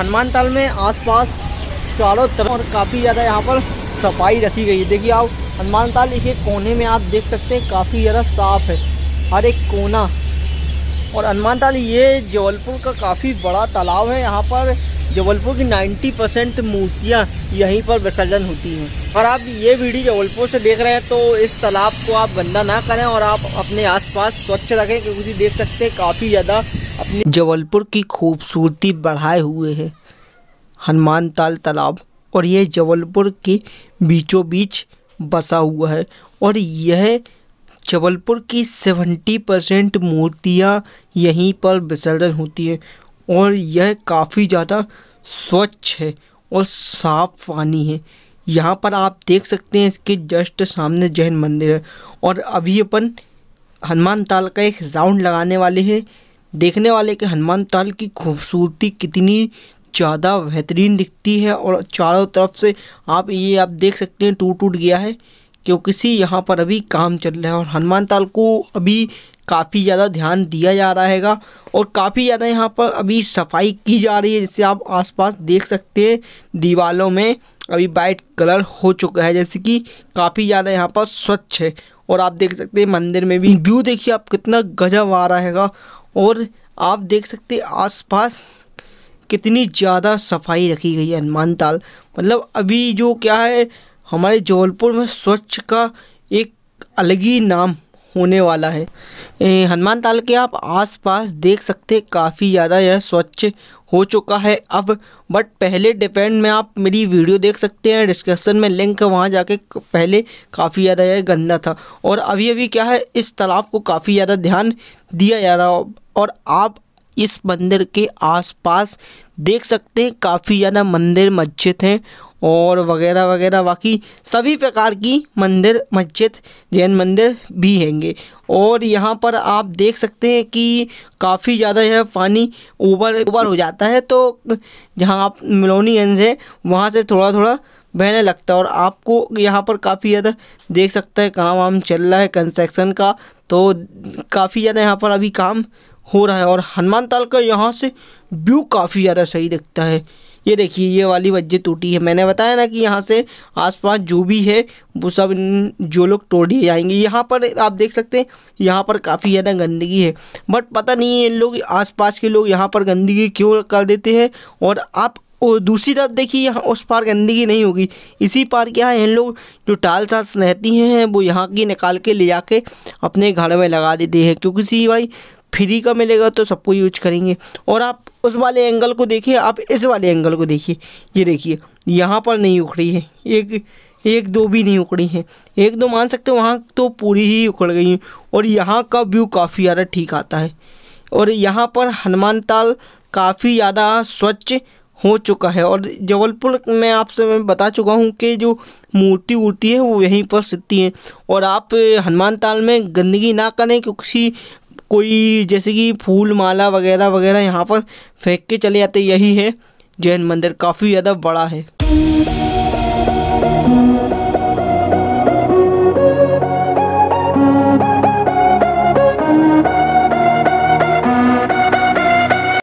हनुमान ताल में आसपास चारों तरफ और काफ़ी ज़्यादा यहाँ पर सफाई रखी गई है देखिए आप हनुमान एक एक कोने में आप देख सकते हैं काफ़ी ज़्यादा साफ है हर एक कोना और हनुमान ताल ये जबलपुर का काफ़ी बड़ा तालाब है यहाँ पर जबलपुर की 90 परसेंट मूर्तियाँ यहीं पर विसर्जन होती हैं और आप ये वीडियो जबलपुर से देख रहे हैं तो इस तालाब को आप गंदा ना करें और आप अपने आसपास स्वच्छ रखें क्योंकि देख सकते हैं काफ़ी ज़्यादा अपनी जबलपुर की खूबसूरती बढ़ाए हुए है हनुमान ताल तालाब और यह जबलपुर के बीचों बीच बसा हुआ है और यह जबलपुर की 70 परसेंट मूर्तियाँ यहीं पर विसर्जन होती है और यह काफी ज्यादा स्वच्छ है और साफ पानी है यहाँ पर आप देख सकते हैं इसके जस्ट सामने जैन मंदिर है और अभी अपन हनुमान ताल का एक राउंड लगाने वाले हैं देखने वाले कि हनुमान ताल की खूबसूरती कितनी ज़्यादा बेहतरीन दिखती है और चारों तरफ से आप ये आप देख सकते हैं टूट टूट गया है क्योंकि सी यहाँ पर अभी काम चल रहा है और हनुमान ताल को अभी काफ़ी ज़्यादा ध्यान दिया जा रहा हैगा और काफ़ी ज़्यादा यहाँ पर अभी सफाई की जा रही है जिससे आप आसपास देख सकते हैं दीवारों में अभी वाइट कलर हो चुका है जैसे कि काफ़ी ज़्यादा यहाँ पर स्वच्छ है और आप देख सकते हैं मंदिर में भी व्यू देखिए आप कितना गजब आ रहा हैगा और आप देख सकते हैं पास कितनी ज़्यादा सफाई रखी गई है हनुमान ताल मतलब अभी जो क्या है हमारे जबलपुर में स्वच्छ का एक अलग ही नाम होने वाला है हनुमान ताल के आप आसपास देख सकते हैं काफ़ी ज़्यादा यह स्वच्छ हो चुका है अब बट पहले डिपेंड में आप मेरी वीडियो देख सकते हैं डिस्क्रिप्शन में लिंक है वहाँ जाके पहले काफ़ी ज़्यादा यह गंदा था और अभी अभी क्या है इस तालाब को काफ़ी ज़्यादा ध्यान दिया जा रहा और आप इस मंदिर के आसपास देख सकते हैं काफ़ी ज़्यादा मंदिर मस्जिद हैं और वगैरह वगैरह बाकी सभी प्रकार की मंदिर मस्जिद जैन मंदिर भी हैंगे और यहाँ पर आप देख सकते हैं कि काफ़ी ज़्यादा यह पानी ऊपर ऊपर हो जाता है तो जहाँ आप मिलोनी गंज है वहाँ से थोड़ा थोड़ा बहने लगता है और आपको यहाँ पर काफ़ी ज़्यादा देख सकते हैं काम वाम चल रहा है कंस्ट्रक्शन का तो काफ़ी ज़्यादा यहाँ पर अभी काम हो रहा है और हनुमान ताल का यहाँ से व्यू काफ़ी ज़्यादा सही दिखता है ये देखिए ये वाली वज्जे टूटी है मैंने बताया ना कि यहाँ से आसपास जो भी है वो सब जो लोग तोड़ जाएंगे यहाँ पर आप देख सकते हैं यहाँ पर काफ़ी ज़्यादा गंदगी है बट पता नहीं है इन लोग आसपास के लोग यहाँ पर गंदगी क्यों कर देते हैं और आप और दूसरी तरफ देखिए यहाँ उस पार गंदगी नहीं होगी इसी पार क्या है इन लोग जो टाल सास रहती हैं वो यहाँ की निकाल के ले जाके अपने घर में लगा देते हैं क्योंकि सी भाई फ्री का मिलेगा तो सबको यूज करेंगे और आप उस वाले एंगल को देखिए आप इस वाले एंगल को देखिए ये देखिए यहाँ पर नहीं उखड़ी है एक एक दो भी नहीं उखड़ी है एक दो मान सकते हो वहाँ तो पूरी ही उखड़ गई हैं और यहाँ का व्यू काफ़ी ज़्यादा ठीक आता है और यहाँ पर हनुमान ताल काफ़ी ज़्यादा स्वच्छ हो चुका है और जबलपुर में आपसे मैं बता चुका हूँ कि जो मूर्ति वूर्ति है वो यहीं पर सीती है और आप हनुमान ताल में गंदगी ना करें क्योंकि कोई जैसे कि फूल माला वगैरह वगैरह यहाँ पर फेंक के चले जाते यही है जैन मंदिर काफ़ी ज़्यादा बड़ा है